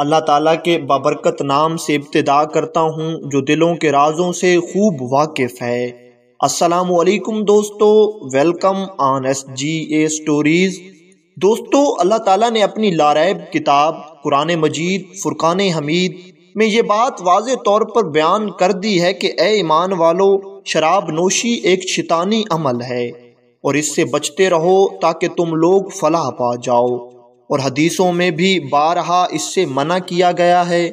अल्लाह ताला के बाबरकत नाम से इब्तदा करता हूँ जो दिलों के राजों से खूब वाकिफ़ है वालेकुम दोस्तों welcome on S G A stories दोस्तों अल्लाह ताला ने अपनी लारैब किताब कुरान मजीद फुरकान हमीद में ये बात वाज तौर पर बयान कर दी है कि ए ईमान वालो शराब नोशी एक शैतानी अमल है और इससे बचते रहो ताकि तुम लोग फलाह पा जाओ और हदीसों में भी बारहा इससे मना किया गया है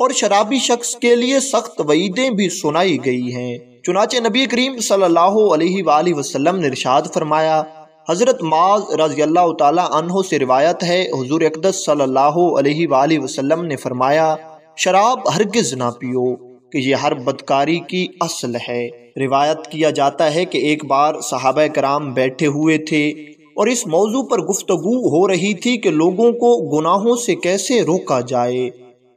और शराबी शख्स के लिए सख्त वईदें भी सुनाई गई हैं चुनाचे नबी करीम सल्लाम ने रिशाद फरमाया हज़रत माज रजी से रिवायत है हजूर अकदस सल्लल्लाहु ने फरमाया शराब हरगज ना पियो कि यह हर बदकारी की असल है रिवायत किया जाता है कि एक बार सहाब कराम बैठे हुए थे और इस मौजू पर गुफ्तगु हो रही थी कि लोगों को गुनाहों से कैसे रोका जाए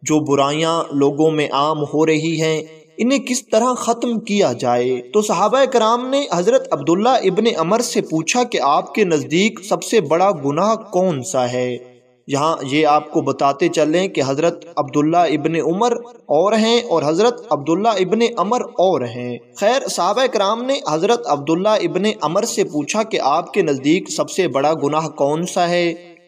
जो बुराइयां लोगों में आम हो रही हैं इन्हें किस तरह ख़त्म किया जाए तो सहाबा कराम ने हज़रत अब्दुल्ला इबन अमर से पूछा कि आपके नज़दीक सबसे बड़ा गुनाह कौन सा है यहाँ ये आपको बताते चलें कि हज़रत अब्दुल्ला इबन उमर और हैं और हज़रत अब्दुल्ला इबन अमर और हैं खैर साहब कराम ने हज़रत अब्दुल्ला इबन अमर से पूछा कि आपके नज़दीक सबसे बड़ा गुनाह कौन सा है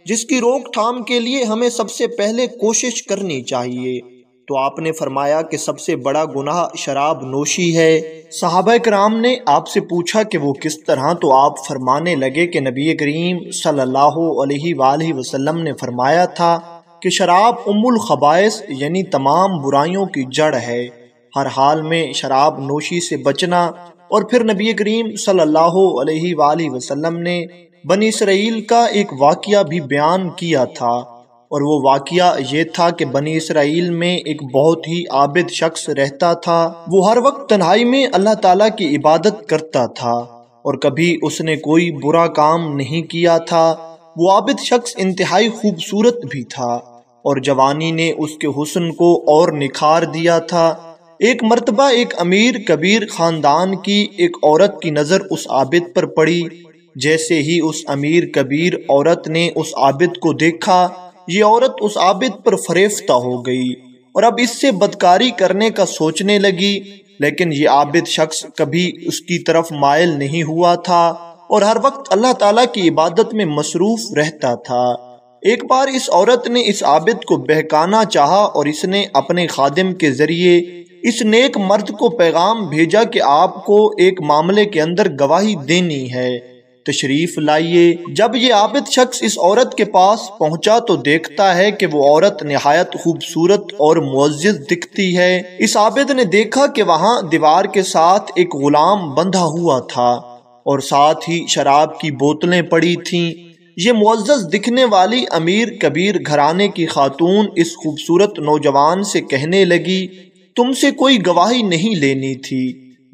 जिसकी रोकथाम के लिए हमें सबसे पहले कोशिश करनी चाहिए तो आपने फरमाया कि सबसे बड़ा गुनाह शराब नोशी है साहब कराम ने आपसे पूछा कि वो किस तरह तो आप फरमाने लगे कि नबी करीम सल्लल्लाहु वसलम ने फरमाया था कि शराब उमुल खबाइस यानी तमाम बुराइयों की जड़ है हर हाल में शराब नोशी से बचना और फिर नबी करीम सल्लल्लाहु वसलम ने बनी इसराइल का एक वाक़ भी बयान किया था और वो वाक़ ये था कि बनी इसराइल में एक बहुत ही आबिद शख्स रहता था वो हर वक्त तन्हाई में अल्लाह ताला की इबादत करता था और कभी उसने कोई बुरा काम नहीं किया था वो आबिद शख्स इंतहाई खूबसूरत भी था और जवानी ने उसके हुस्न को और निखार दिया था एक मरतबा एक अमीर कबीर ख़ानदान की एक औरत की नज़र उस आबिद पर पड़ी जैसे ही उस अमीर कबीर औरत ने उस आबिद को देखा ये औरत उस आबिद पर फरेफ्ता हो गई और अब इससे बदकारी करने का सोचने लगी लेकिन ये आबिद शख्स कभी उसकी तरफ मायल नहीं हुआ था और हर वक्त अल्लाह ताला की इबादत में मसरूफ रहता था एक बार इस औरत ने इस आबिद को बहकाना चाहा और इसने अपने खादिम के ज़रिए इस नेक मर्द को पैगाम भेजा कि आपको एक मामले के अंदर गवाही देनी है तशरीफ लाइए जब ये आबिद शख्स इस औरत के पास पहुँचा तो देखता है कि वो औरत नहायत खूबसूरत और मुज्ज दिखती है इस आबिद ने देखा कि वहाँ दीवार के साथ एक गुलाम बंधा हुआ था और साथ ही शराब की बोतलें पड़ी थीं ये मुजस दिखने वाली अमीर कबीर घराने की खातून इस खूबसूरत नौजवान से कहने लगी तुमसे कोई गवाही नहीं लेनी थी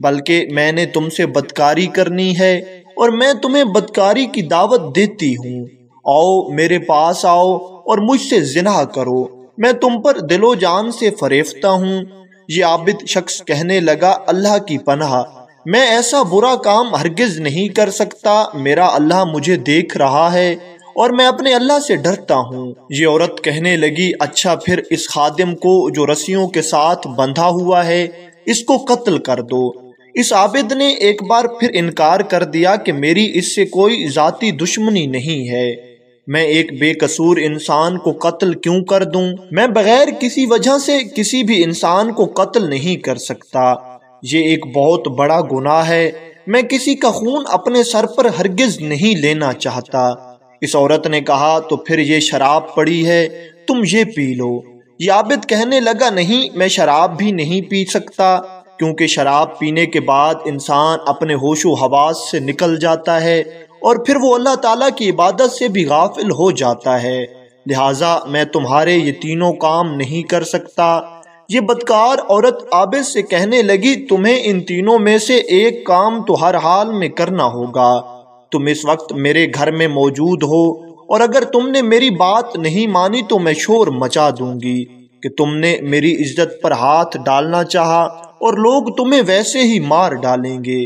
बल्कि मैंने तुमसे बदकारी करनी है और मैं तुम्हें बदकारी की दावत देती हूँ आओ मेरे पास आओ और मुझसे जिना करो मैं तुम पर दिलो जान से फरेफता हूँ ये आबिद शख्स कहने लगा अल्लाह की पनाह मैं ऐसा बुरा काम हरगिज नहीं कर सकता मेरा अल्लाह मुझे देख रहा है और मैं अपने अल्लाह से डरता हूँ ये औरत कहने लगी अच्छा फिर इस खादिम को जो रस्सियों के साथ बंधा हुआ है इसको कत्ल कर दो इस आबिद ने एक बार फिर इनकार कर दिया कि मेरी इससे कोई जाति दुश्मनी नहीं है मैं एक बेकसूर इंसान को कत्ल क्यों कर दूं? मैं बगैर किसी वजह से किसी भी इंसान को कत्ल नहीं कर सकता ये एक बहुत बड़ा गुनाह है मैं किसी का खून अपने सर पर हरगिज नहीं लेना चाहता इस औरत ने कहा तो फिर ये शराब पड़ी है तुम ये पी लो ये आबिद कहने लगा नहीं मैं शराब भी नहीं पी सकता क्योंकि शराब पीने के बाद इंसान अपने होश व हवास से निकल जाता है और फिर वो अल्लाह ताला की इबादत से भी गाफिल हो जाता है लिहाजा मैं तुम्हारे ये तीनों काम नहीं कर सकता ये बदकार औरत आबिद से कहने लगी तुम्हें इन तीनों में से एक काम तो हर हाल में करना होगा तुम इस वक्त मेरे घर में मौजूद हो और अगर तुमने मेरी बात नहीं मानी तो मैं शोर मचा दूंगी कि तुमने मेरी इज्जत पर हाथ डालना चाहा और लोग तुम्हें वैसे ही मार डालेंगे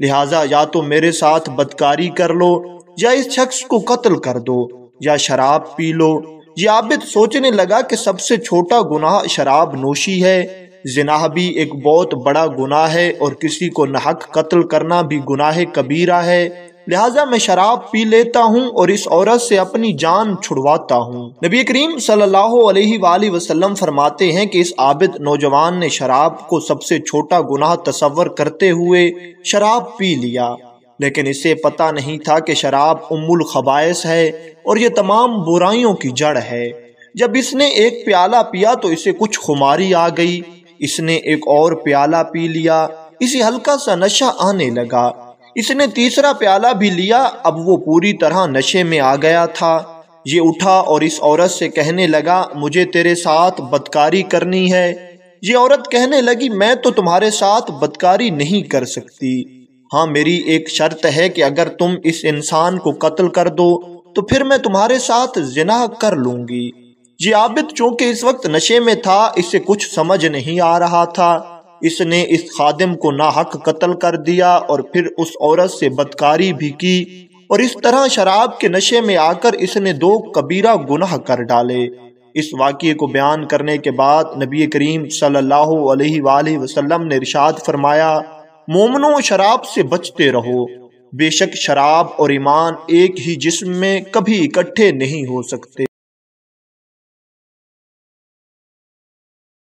लिहाजा या तो मेरे साथ बदकारी कर लो या इस शख्स को कत्ल कर दो या शराब पी लो या आबिद सोचने लगा कि सबसे छोटा गुनाह शराब नोशी है जिनाह भी एक बहुत बड़ा गुनाह है और किसी को नहक कत्ल करना भी गुनाह कबीरा है लिहाजा मैं शराब पी लेता हूँ और इस औरत से अपनी जान छुड़वाता हूँ नबी करीम सल्लल्लाहु अलैहि वसल्लम फरमाते हैं कि इस आबिद नौजवान ने शराब को सबसे छोटा गुनाह तस्वर करते हुए शराब पी लिया लेकिन इसे पता नहीं था कि शराब उम्मुल खबाइस है और ये तमाम बुराइयों की जड़ है जब इसने एक प्याला पिया तो इसे कुछ खुमारी आ गई इसने एक और प्याला पी लिया इसे हल्का सा नशा आने लगा इसने तीसरा प्याला भी लिया अब वो पूरी तरह नशे में आ गया था ये उठा और इस औरत से कहने लगा मुझे तेरे साथ बदकारी करनी है ये औरत कहने लगी मैं तो तुम्हारे साथ बदकारी नहीं कर सकती हाँ मेरी एक शर्त है कि अगर तुम इस इंसान को कत्ल कर दो तो फिर मैं तुम्हारे साथ जिना कर लूंगी ये आबिद चूंकि इस वक्त नशे में था इसे कुछ समझ नहीं आ रहा था इसने इस खादिम को नाहक कत्ल कर दिया और फिर उस औरत से बदकारी भी की और इस तरह शराब के नशे में आकर इसने दो कबीरा गुनाह कर डाले इस वाक्य को बयान करने के बाद नबी करीम सल्लल्लाहु अलैहि वसल्लम ने इरशाद फरमाया मोमनों शराब से बचते रहो बेशक शराब और ईमान एक ही जिस्म में कभी इकट्ठे नहीं हो सकते